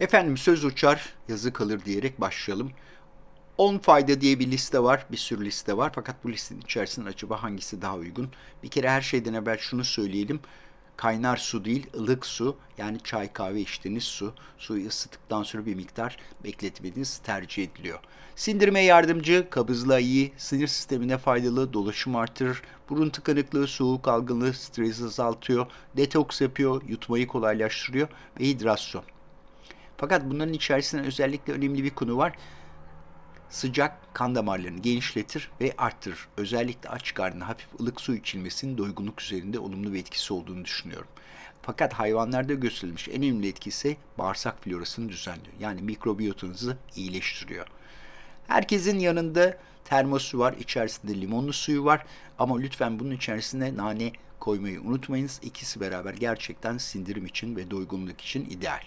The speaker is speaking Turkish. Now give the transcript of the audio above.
Efendim söz uçar, yazı kalır diyerek başlayalım. 10 fayda diye bir liste var, bir sürü liste var. Fakat bu listenin içerisinde acaba hangisi daha uygun? Bir kere her şeyden evvel şunu söyleyelim. Kaynar su değil, ılık su yani çay kahve içtiğiniz su. Suyu ısıttıktan sonra bir miktar bekletmeniz tercih ediliyor. Sindirime yardımcı, kabızlığa iyi, sinir sistemine faydalı, dolaşım artırır, burun tıkanıklığı, soğuk algınlığı, stresi azaltıyor, detoks yapıyor, yutmayı kolaylaştırıyor ve hidrasyon. Fakat bunların içerisinde özellikle önemli bir konu var. Sıcak kan damarlarını genişletir ve arttırır. Özellikle aç karnına hafif ılık su içilmesinin doygunluk üzerinde olumlu bir etkisi olduğunu düşünüyorum. Fakat hayvanlarda gösterilmiş en önemli etkisi bağırsak florasını düzenliyor. Yani mikrobiyotanızı iyileştiriyor. Herkesin yanında termosu var, içerisinde limonlu suyu var ama lütfen bunun içerisine nane koymayı unutmayınız. İkisi beraber gerçekten sindirim için ve doygunluk için ideal.